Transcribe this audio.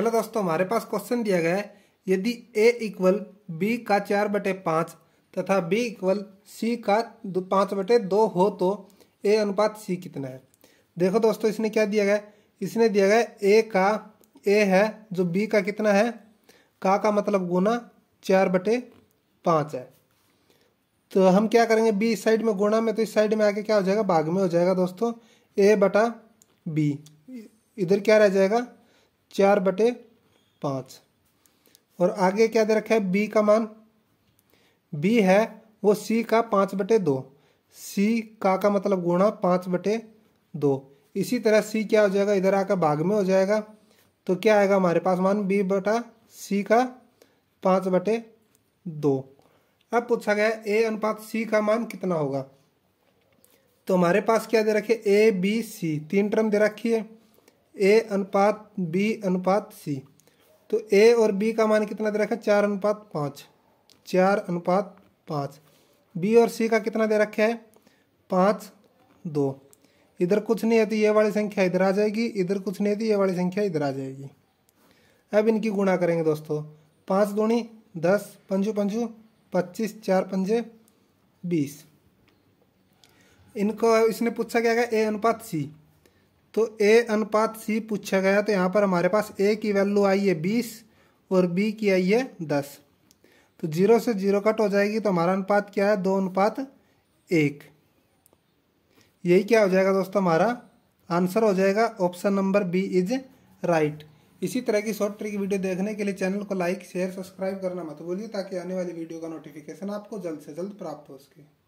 hello दोस्तों हमारे पास question दिया गया है यदि ए इक्वल बी का चार बटे पाँच तथा बी इक्वल सी का पाँच बटे दो हो तो ए अनुपात सी कितना है देखो दोस्तों इसने क्या दिया गया इसने दिया गया ए का ए है जो बी का कितना है का का मतलब गुना चार बटे पाँच है तो हम क्या करेंगे बी इस साइड में गुणा में तो इस साइड में आके क्या हो जाएगा भाग में हो जाएगा दोस्तों ए बटा बी इधर क्या रह जाएगा चार बटे पाँच और आगे क्या दे रखा है बी का मान बी है वो सी का पाँच बटे दो सी का का मतलब गुणा पाँच बटे दो इसी तरह सी क्या हो जाएगा इधर आकर भाग में हो जाएगा तो क्या आएगा हमारे पास मान बी बटा सी का पाँच बटे दो अब पूछा गया ए अनुपात सी का मान कितना होगा तो हमारे पास क्या दे रखे ए बी सी तीन टर्म दे रखी है ए अनुपात बी अनुपात सी तो ए और बी का मान कितना दे रखा है चार अनुपात पाँच चार अनुपात पाँच बी और सी का कितना दे रखा है पाँच दो इधर कुछ नहीं है तो ये वाली संख्या इधर आ जाएगी इधर कुछ नहीं है तो ये वाली संख्या इधर आ जाएगी अब इनकी गुणा करेंगे दोस्तों पाँच दूनी दस पंजू पंजू पच्चीस चार पंजे बीस इनको इसने पूछा क्या है ए अनुपात सी तो ए अनुपात सी पूछा गया तो यहाँ पर हमारे पास ए की वैल्यू आई है बीस और बी की आई है दस तो जीरो से जीरो कट हो जाएगी तो हमारा अनुपात क्या है दो अनुपात एक यही क्या हो जाएगा दोस्तों हमारा आंसर हो जाएगा option number B is right इसी तरह की शॉर्ट ट्रिक वीडियो देखने के लिए चैनल को लाइक शेयर सब्सक्राइब करना मत भूलिए ताकि आने वाली वीडियो का नोटिफिकेशन आपको जल्द से जल्द प्राप्त हो सके